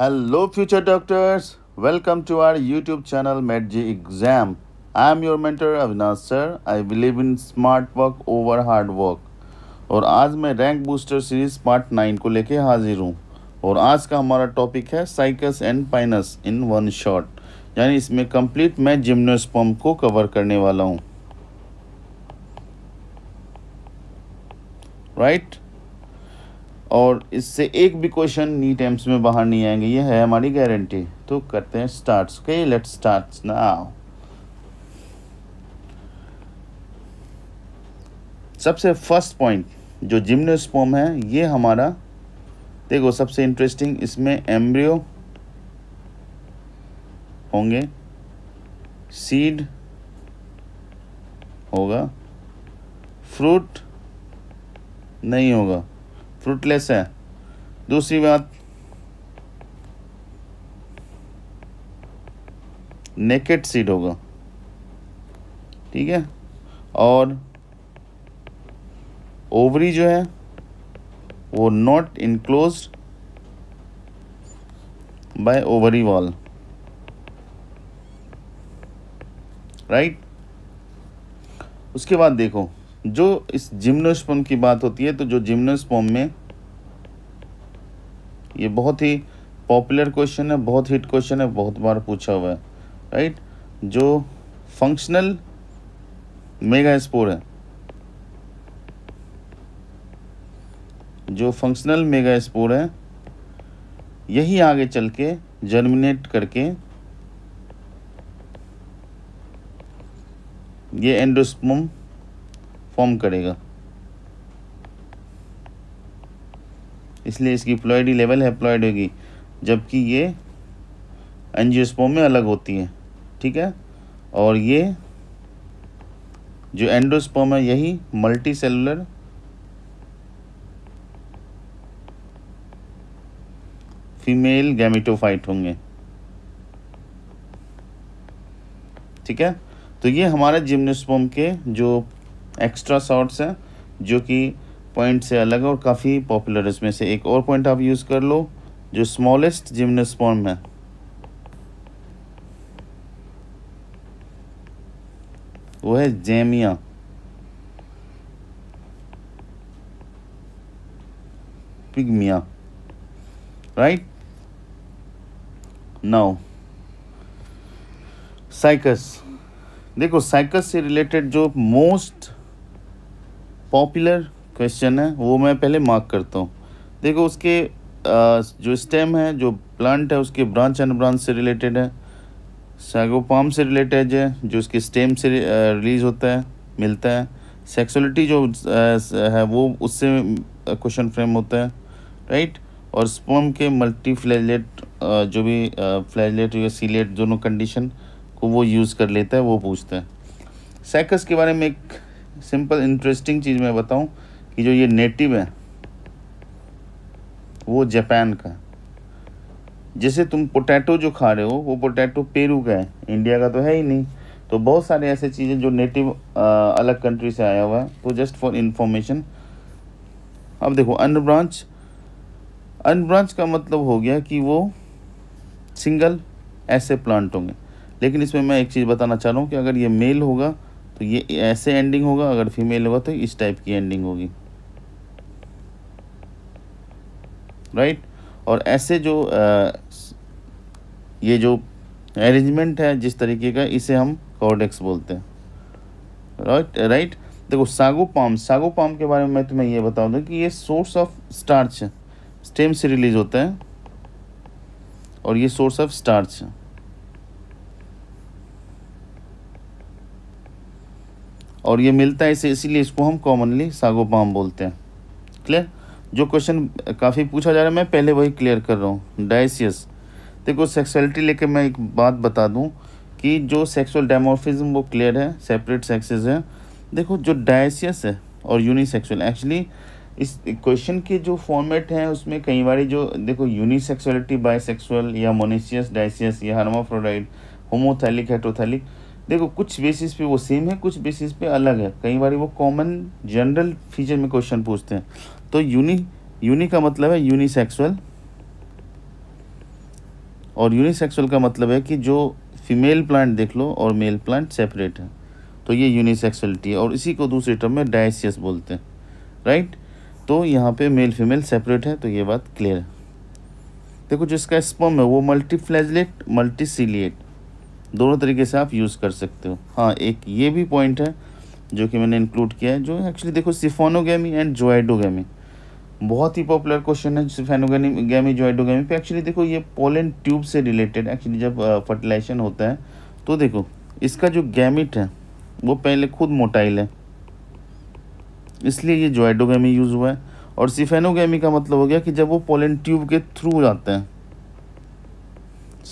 Hello future doctors welcome to our YouTube channel मेट जी exam I am your mentor Avinash sir I believe in smart work over hard work और आज मैं rank booster series part nine को लेके हाजिर हूँ और आज का हमारा टॉपिक है Cycas and Pinus in one shot यानी इसमें कंप्लीट मैं जिम्नोस्पम को कवर करने वाला हूँ राइट right? और इससे एक भी क्वेश्चन नीट एम्स में बाहर नहीं आएंगे ये है हमारी गारंटी तो करते हैं start okay let start now सबसे फर्स्ट पॉइंट जो जिम्नोस्पोम है ये हमारा देखो सबसे इंटरेस्टिंग इसमें एम्ब्रियो होंगे सीड होगा फ्रूट नहीं होगा फ्रूटलेस है दूसरी बात नेकेट सीड होगा ठीक है और ओवरी जो है वो not enclose by ovary wall right उसके बाद देखो जो इस जिम्नोस्पम की बात होती है तो जो जिम्नोस्पम में ये बहुत ही पॉपुलर क्वेश्चन है बहुत हिट क्वेश्चन है बहुत बार पूछा हुआ है राइट जो फंक्शनल मेगा स्पोर है जो फंक्शनल मेगा स्पोर है यही आगे चल के जर्मिनेट करके ये एंडोस्पम फॉर्म करेगा इसलिए इसकी प्लॉयडी लेवल हैप्लॉयड होगी जबकि ये एनजियोस्पोम में अलग होती है ठीक है और ये जो एंडोस्पोम है यही मल्टी सेलुलर फीमेल गैमिटोफाइट होंगे ठीक है तो ये हमारे जिम्नोस्पोम के जो एक्स्ट्रा शॉर्ट्स है जो कि पॉइंट से अलग है और काफ़ी पॉपुलर है इसमें से एक और पॉइंट आप यूज़ कर लो जो स्मॉलेस्ट जिम्नोस्पॉर्म है वो है Zamia pygmaea right now Cycas देखो साइकस से रिलेटेड जो मोस्ट पॉपुलर क्वेश्चन है वो मैं पहले मार्क करता हूँ देखो उसके जो स्टेम है जो प्लांट है उसके ब्रांच एंड ब्रांच से रिलेटेड है सैगोपाम से रिलेटेड है जो उसके स्टेम से रिलीज होता है मिलता है सेक्सुअलिटी जो है वो उससे क्वेश्चन फ्रेम होता है राइट और स्पर्म के मल्टी फ्लैजलेट जो भी फ्लैजलेट या सीलेट दोनों कंडीशन को वो यूज़ कर लेता है वो पूछता है सैकस के बारे में एक सिंपल इंटरेस्टिंग चीज़ मैं बताऊं कि जो ये नेटिव है वो जापान का है जैसे तुम पोटैटो जो खा रहे हो वो पोटैटो पेरू का है इंडिया का तो है ही नहीं तो बहुत सारे ऐसे चीज़ें जो नेटिव अलग कंट्री से आया हुआ है तो जस्ट फॉर इंफॉर्मेशन अब देखो अनब्रांच अनब्रांच का मतलब हो गया कि वो सिंगल ऐसे प्लांट होंगे लेकिन इसमें मैं एक चीज़ बताना चाह रहा हूँ कि अगर ये मेल होगा तो ये ऐसे एंडिंग होगा अगर फीमेल होगा तो इस टाइप की एंडिंग होगी राइट और ऐसे जो आ, ये जो अरेंजमेंट है जिस तरीके का इसे हम कॉर्डेक्स बोलते हैं राइट राइट देखो सागो पाम सागो पाम के बारे में तुम्हें ये बता दूँ कि ये सोर्स ऑफ स्टार्च स्टेम से रिलीज होता है और ये सोर्स ऑफ स्टार्च है और ये मिलता है इसे इसीलिए इसको हम कॉमनली सागोपाम बोलते हैं क्लियर जो क्वेश्चन काफ़ी पूछा जा रहा है मैं पहले वही क्लियर कर रहा हूँ डायसियस देखो सेक्सुअलिटी लेके मैं एक बात बता दूँ कि जो सेक्सुअल डेमोफिज्म वो क्लियर है सेपरेट सेक्सेस है देखो जो डायसियस है और यूनिसेक्सुअल एक्चुअली इस क्वेश्चन के जो फॉर्मेट हैं उसमें कई बार जो देखो यूनिसेक्सुअलिटी बाइसेक्सुअल या मोनिशियस डायसियस या हार्माफ्रोडाइड होमोथैलिक हेट्रोथैलिक देखो कुछ बेसिस पे वो सेम है कुछ बेसिस पे अलग है कई बार वो कॉमन जनरल फीचर में क्वेश्चन पूछते हैं तो यूनि यूनि का मतलब है यूनिसेक्सुअल और यूनिसेक्सुअल का मतलब है कि जो फीमेल प्लांट देख लो और मेल प्लांट सेपरेट है तो ये यूनिसेक्सुअलिटी है और इसी को दूसरे टर्म में डायसियस बोलते हैं राइट तो यहाँ पे मेल फीमेल सेपरेट है तो ये बात क्लियर है देखो जिसका स्पम है वो मल्टीफ्लैजलेट मल्टीसीलिएट दोनों तरीके से आप यूज़ कर सकते हो हाँ एक ये भी पॉइंट है जो कि मैंने इंक्लूड किया है जो एक्चुअली देखो सिफोनोगेमी एंड जोएडोगेमी बहुत ही पॉपुलर क्वेश्चन है सिफेनोगेमी गैमी जोएडोगेमी पे एक्चुअली देखो ये पोलन ट्यूब से रिलेटेड एक्चुअली जब फर्टिलाइजेशन होता है तो देखो इसका जो गैमिट है वो पहले खुद मोटाइल है इसलिए ये जोएडोगेमी यूज़ हुआ है और सिफेनोगेमी का मतलब हो गया कि जब वो पोलन ट्यूब के थ्रू जाते हैं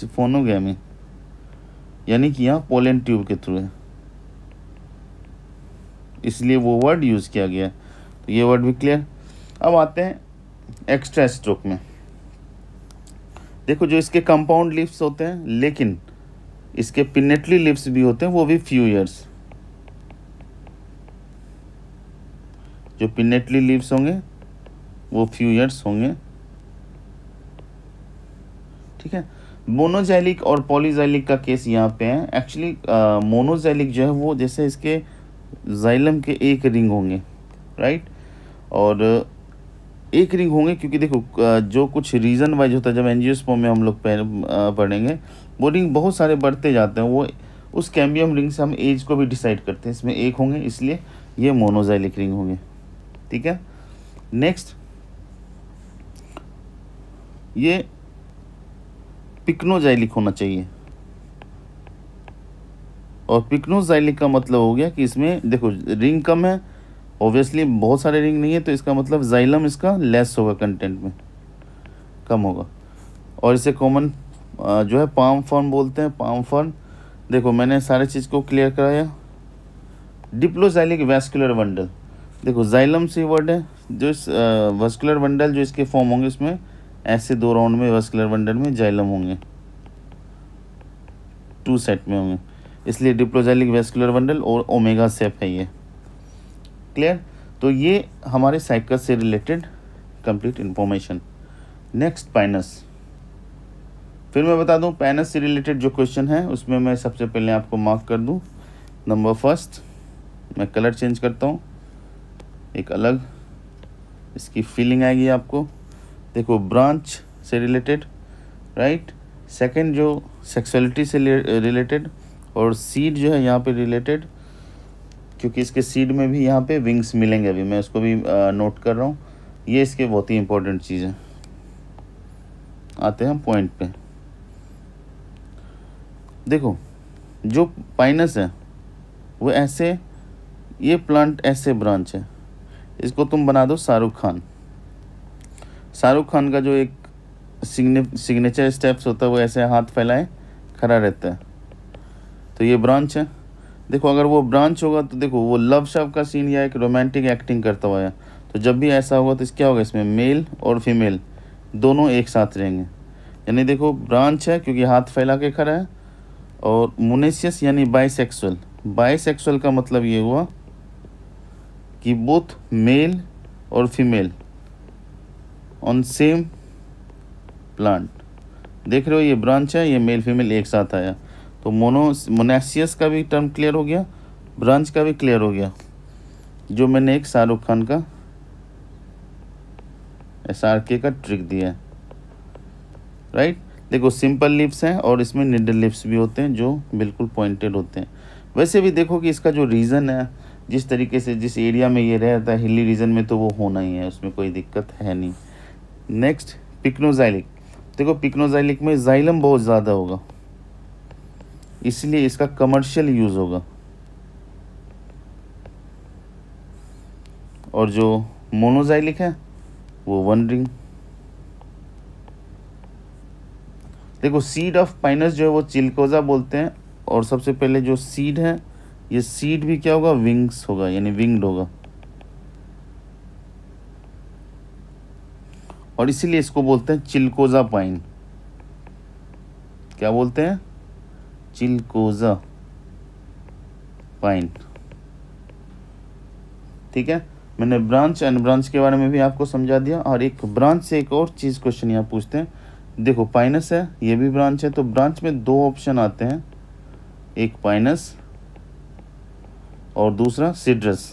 सिफोनोगेमी यानी कि यहाँ पोलन ट्यूब के थ्रू है इसलिए वो वर्ड यूज़ किया गया तो ये वर्ड भी क्लियर अब आते हैं एक्स्ट्रा स्ट्रोक में देखो जो इसके कंपाउंड लिप्स होते हैं लेकिन इसके पिनेटली लिप्स भी होते हैं वो भी फ्यू ईयर्स जो पिनेटली लिप्स होंगे वो फ्यू ईयर्स होंगे ठीक है मोनोजैलिक और पॉलीजैलिक का केस यहाँ पे है एक्चुअली uh, मोनोजैलिक जो है वो जैसे इसके जाइलम के एक रिंग होंगे राइट और uh, एक रिंग होंगे क्योंकि देखो uh, जो कुछ रीज़न वाइज होता है जब स्पो में हम लोग पढ़ेंगे वो रिंग बहुत सारे बढ़ते जाते हैं वो उस कैम्बियम रिंग से हम एज को भी डिसाइड करते हैं इसमें एक होंगे इसलिए ये मोनोजैलिक रिंग होंगे ठीक है नेक्स्ट ये पिक्नोजाइलिक होना चाहिए और पिक्नोजाइलिक का मतलब हो गया कि इसमें देखो रिंग कम है ऑब्वियसली बहुत सारे रिंग नहीं है तो इसका मतलब जाइलम इसका लेस होगा कंटेंट में कम होगा और इसे कॉमन जो है पाम फॉर्म बोलते हैं पाम फॉर्म देखो मैंने सारे चीज़ को क्लियर कराया डिप्लोजाइलिक वैस्कुलर बंडल देखो जाइलम सी वर्ड है जो इस वैस्कुलर बंडल जो इसके फॉर्म होंगे इसमें ऐसे दो राउंड में वस्कुलर बंडल में जाइलम होंगे टू सेट में होंगे इसलिए डिप्लोजाइलिक वेस्कुलर बंडल और ओमेगा सेप है ये क्लियर तो ये हमारे साइकस से related complete information next Pinus फिर मैं बता दूं पैनस से रिलेटेड जो क्वेश्चन है उसमें मैं सबसे पहले आपको मार्क कर दूं नंबर फर्स्ट मैं कलर चेंज करता हूं एक अलग इसकी फीलिंग आएगी आपको देखो ब्रांच से रिलेटेड राइट सेकंड जो सेक्सुअलिटी से रिलेटेड और सीड जो है यहाँ पे रिलेटेड क्योंकि इसके सीड में भी यहाँ पे विंग्स मिलेंगे अभी मैं उसको भी नोट कर रहा हूँ ये इसके बहुत ही इम्पोर्टेंट चीज़ है आते हैं हम पॉइंट पे देखो जो पाइनस है वो ऐसे ये प्लांट ऐसे ब्रांच है इसको तुम बना दो शाहरुख खान शाहरुख खान का जो एक सिग्नेचर स्टेप्स होता है वो ऐसे हाथ फैलाए खड़ा रहता है तो ये ब्रांच है देखो अगर वो ब्रांच होगा तो देखो वो लव शव का सीन या एक रोमांटिक एक्टिंग करता हुआ है तो जब भी ऐसा होगा तो इस क्या होगा इसमें मेल और फीमेल दोनों एक साथ रहेंगे यानी देखो ब्रांच है क्योंकि हाथ फैला के खड़ा है और मुनेशियस यानी बाइसेक्सुअल बाइसेक्सुअल का मतलब ये हुआ कि बुथ मेल और फीमेल ऑन सेम प्लांट देख रहे हो ये ब्रांच है ये मेल फीमेल एक साथ आया तो मोनो मोनेसियस का भी टर्म क्लियर हो गया ब्रांच का भी क्लियर हो गया जो मैंने एक शाहरुख खान का एस आर के का ट्रिक दिया है राइट देखो सिंपल लिप्स हैं और इसमें निडल लिप्स भी होते हैं जो बिल्कुल पॉइंटेड होते हैं वैसे भी देखो कि इसका जो रीज़न है जिस तरीके से जिस एरिया में ये रहता है हिली रीजन में तो वो होना ही है उसमें कोई दिक्कत है नहीं नेक्स्ट पिक्नोजाइलिक देखो पिक्नोजाइलिक में जाइलम बहुत ज़्यादा होगा इसलिए इसका कमर्शियल यूज़ होगा और जो मोनोजाइलिक है वो वन रिंग देखो सीड ऑफ पाइनस जो है वो चिल्कोजा बोलते हैं और सबसे पहले जो सीड है ये सीड भी क्या होगा विंग्स होगा यानी विंग्ड होगा और इसीलिए इसको बोलते हैं चिलकोज़ा पाइन क्या बोलते हैं चिलकोज़ा पाइन ठीक है मैंने ब्रांच एंड ब्रांच के बारे में भी आपको समझा दिया और एक ब्रांच से एक और चीज़ क्वेश्चन यहाँ पूछते हैं देखो पाइनस है ये भी ब्रांच है तो ब्रांच में दो ऑप्शन आते हैं एक पाइनस और दूसरा सिड्रस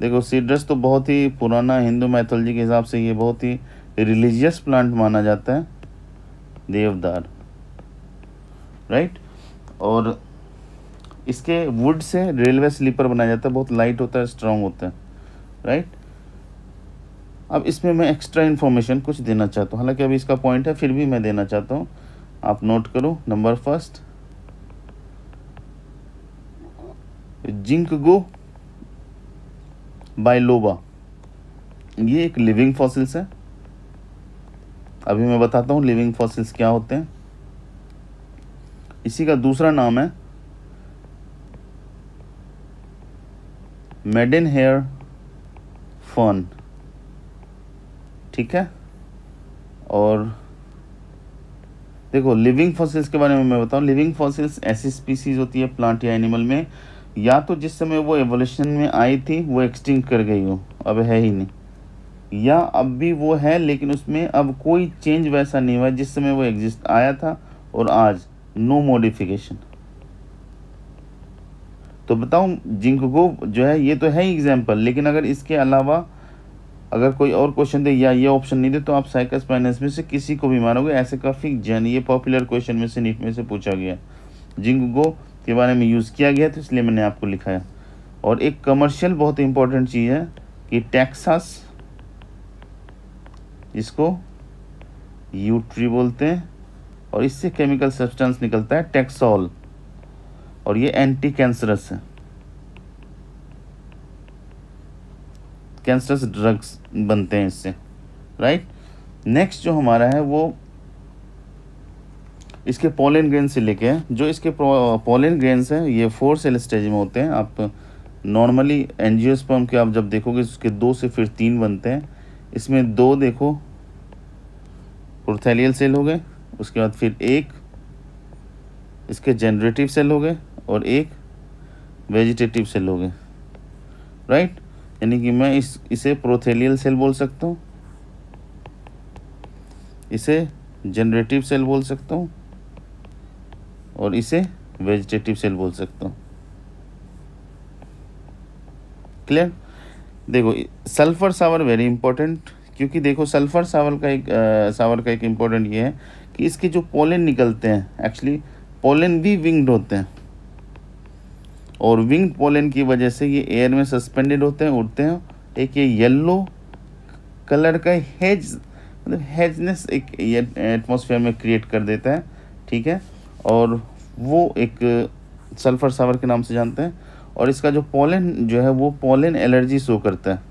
देखो सीड्रस तो बहुत ही पुराना हिंदू मैथोलॉजी के हिसाब से ये बहुत ही रिलीजियस प्लांट माना जाता है देवदार राइट और इसके वुड से रेलवे स्लीपर बनाया जाता है बहुत लाइट होता है स्ट्रांग होता है राइट अब इसमें मैं एक्स्ट्रा इन्फॉर्मेशन कुछ देना चाहता हूँ हालांकि अभी इसका पॉइंट है फिर भी मैं देना चाहता हूँ आप नोट करो number first Ginkgo biloba ये एक लिविंग फॉसिल्स है अभी मैं बताता हूँ लिविंग फॉसिल्स क्या होते हैं इसी का दूसरा नाम है मेडिन हेयर फन ठीक है और देखो लिविंग फॉसिल्स के बारे में मैं बताऊँ लिविंग फॉसिल्स ऐसी स्पीसीज होती है प्लांट या एनिमल में या तो जिस समय वो एवोल्यूशन में आई थी वो एक्सटिंग कर गई हो अब है ही नहीं या अब भी वो है लेकिन उसमें अब कोई चेंज वैसा नहीं हुआ जिस समय वो एग्जिस्ट आया था और आज नो मॉडिफिकेशन तो बताऊं जिंक को जो है ये तो है ही एग्जाम्पल लेकिन अगर इसके अलावा अगर कोई और क्वेश्चन दे या ये ऑप्शन नहीं दे तो आप साइकस फाइनेंस में से किसी को भी मानोगे ऐसे काफ़ी जन ये पॉपुलर क्वेश्चन में से नीट में से पूछा गया जिंक जिंको के बारे में यूज़ किया गया तो इसलिए मैंने आपको लिखा है और एक कमर्शियल बहुत इंपॉर्टेंट चीज़ है कि टैक्सास इसको यूट्री बोलते हैं और इससे केमिकल सब्सटेंस निकलता है टैक्सॉल और ये एंटी कैंसरस है कैंसरस ड्रग्स बनते हैं इससे राइट नेक्स्ट जो हमारा है वो इसके पोलन ग्रेन से लेके जो इसके पोलन ग्रेन्स हैं ये फोर सेल स्टेज में होते हैं आप नॉर्मली एनजियोस्पर्म के आप जब देखोगे उसके दो से फिर तीन बनते हैं इसमें दो देखो प्रोथेलियल सेल हो गए उसके बाद फिर एक इसके जनरेटिव सेल हो गए और एक वेजिटेटिव सेल हो गए राइट यानी कि मैं इस इसे प्रोथेलियल सेल बोल सकता हूँ इसे जनरेटिव सेल बोल सकता हूँ और इसे वेजिटेटिव सेल बोल सकता हूँ क्लियर देखो सल्फर सावर वेरी इंपॉर्टेंट क्योंकि देखो सल्फर सावर का एक आ, सावर का एक इम्पोर्टेंट ये है कि इसके जो पोलन निकलते हैं एक्चुअली पोलन भी विंग्ड होते हैं और विंग्ड पोलन की वजह से ये एयर में सस्पेंडेड होते हैं उड़ते हैं एक ये येलो कलर का हेज मतलब हेजनेस एक एटमोसफेयर में क्रिएट कर देता है ठीक है और वो एक सल्फ़र सावर के नाम से जानते हैं और इसका जो पोलन जो है वो पोलन एलर्जी शो करता है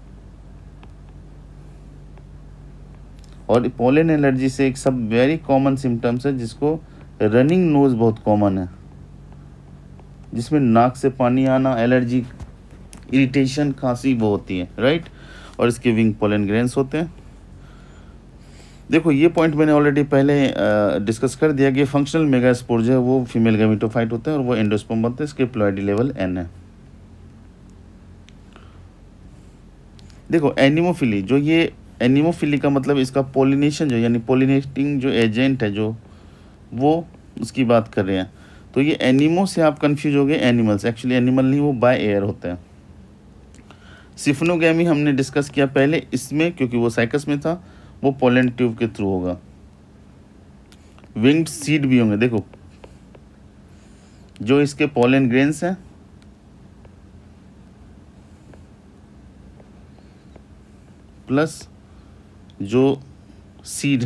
और पोलन एलर्जी से एक सब वेरी कॉमन सिम्टम्स है जिसको रनिंग नोज बहुत कॉमन है जिसमें नाक से पानी आना एलर्जी इरिटेशन खांसी वो होती है राइट और इसके विंग पोलन ग्रेन्स होते हैं देखो ये पॉइंट मैंने ऑलरेडी पहले डिस्कस कर दिया कि फंक्शनल मेगास्पोर जो है वो फीमेल गैमिटोफाइट होते हैं और वो एंडोस्पोम बनते हैं इसके प्लॉयडी लेवल एन है देखो एनिमोफिली जो ये एनिमोफिली का मतलब इसका पोलिनेशन जो यानी पोलिनेटिंग जो एजेंट है जो वो उसकी बात कर रहे हैं तो ये एनिमो से आप कंफ्यूज हो गए एनिमल्स एक्चुअली एनिमल नहीं वो बाय एयर होते हैं सिफनोगैमी हमने डिस्कस किया पहले इसमें क्योंकि वो साइकस में था वो पोलन ट्यूब के थ्रू होगा विंग्ड सीड भी होंगे देखो जो इसके पोलन ग्रेन्स हैं प्लस जो सीड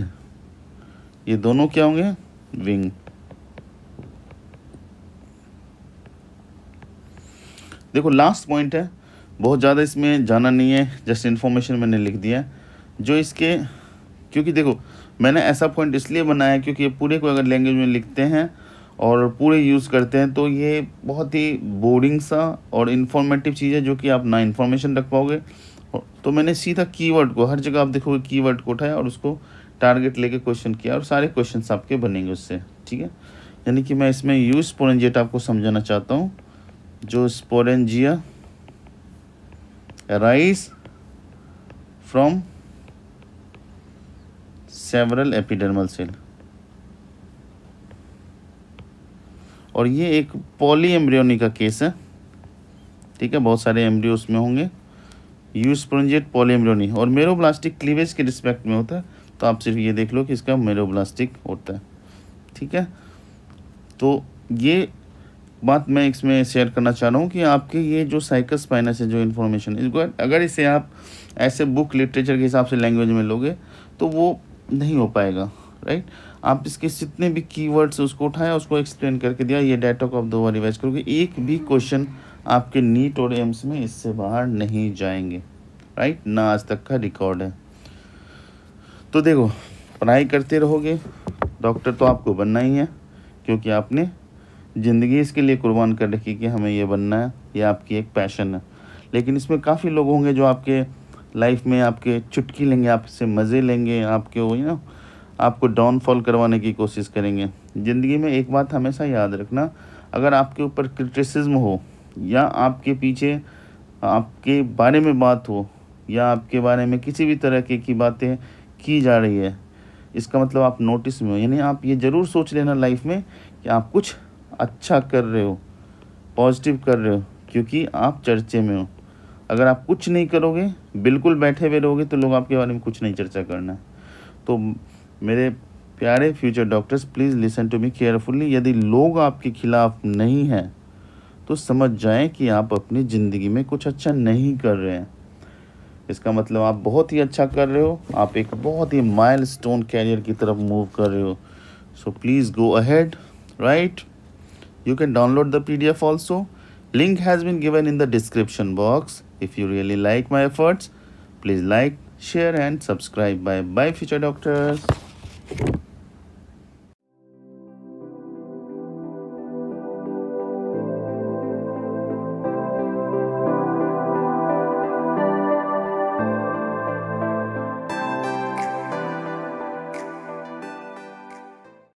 ये दोनों क्या होंगे विंग देखो लास्ट पॉइंट है बहुत ज़्यादा इसमें जाना नहीं है जस्ट इन्फॉर्मेशन मैंने लिख दिया है जो इसके क्योंकि देखो मैंने ऐसा पॉइंट इसलिए बनाया क्योंकि ये पूरे को अगर लैंग्वेज में लिखते हैं और पूरे यूज़ करते हैं तो ये बहुत ही बोरिंग सा और इन्फॉर्मेटिव चीज़ है जो कि आप ना इन्फॉर्मेशन रख पाओगे तो मैंने सीधा कीवर्ड को हर जगह आप देखोगे कीवर्ड को उठाया और उसको टारगेट लेके क्वेश्चन किया और सारे क्वेश्चन आपके बनेंगे उससे ठीक है यानी कि मैं इसमें यूज स्पोरेंजिएट आपको समझाना चाहता हूँ जो sporangia rise from several epidermal cell और ये एक पॉली एम्ब्रियोनी का केस है ठीक है बहुत सारे एम्ब्रियो उसमें होंगे यूस्प्रोजेट पॉली एम्ब्रियोनी और मेरोब्लास्टिक क्लीवेज के रिस्पेक्ट में होता है तो आप सिर्फ ये देख लो कि इसका मेरोब्लास्टिक होता है ठीक है तो ये बात मैं इसमें शेयर करना चाह रहा हूँ कि आपके ये जो साइकस पाइनस से जो इन्फॉर्मेशन इसको अगर इसे आप ऐसे बुक लिटरेचर के हिसाब से लैंग्वेज में लोगे तो वो नहीं हो पाएगा राइट आप इसके जितने भी कीवर्ड्स उसको उठाया उसको एक्सप्लेन करके दिया ये डाटा को आप दो बार रिवाइज करोगे एक भी क्वेश्चन आपके नीट और एम्स में इससे बाहर नहीं जाएंगे राइट ना आज तक का रिकॉर्ड है तो देखो पढ़ाई करते रहोगे डॉक्टर तो आपको बनना ही है क्योंकि आपने ज़िंदगी इसके लिए कुर्बान कर रखी कि हमें ये बनना है ये आपकी एक पैशन है लेकिन इसमें काफ़ी लोग होंगे जो आपके लाइफ में आपके चुटकी लेंगे आपसे मज़े लेंगे आपके वो ना आपको डाउनफॉल करवाने की कोशिश करेंगे ज़िंदगी में एक बात हमेशा याद रखना अगर आपके ऊपर क्रिटिसिज्म हो या आपके पीछे आपके बारे में बात हो या आपके बारे में किसी भी तरह की, की बातें की जा रही है इसका मतलब आप नोटिस में हो यानी आप ये ज़रूर सोच लेना लाइफ में कि आप कुछ अच्छा कर रहे हो पॉजिटिव कर रहे हो क्योंकि आप चर्चे में हो अगर आप कुछ नहीं करोगे बिल्कुल बैठे हुए रहोगे तो लोग आपके बारे में कुछ नहीं चर्चा करना है तो मेरे प्यारे future doctors please listen to me carefully यदि लोग आपके खिलाफ नहीं हैं तो समझ जाएं कि आप अपनी ज़िंदगी में कुछ अच्छा नहीं कर रहे हैं इसका मतलब आप बहुत ही अच्छा कर रहे हो आप एक बहुत ही माइल स्टोन कैरियर की तरफ मूव कर रहे हो so please go ahead right you can download the P D F also link has been given in the description box If you really like my efforts, please like, share and subscribe. Bye bye future doctors.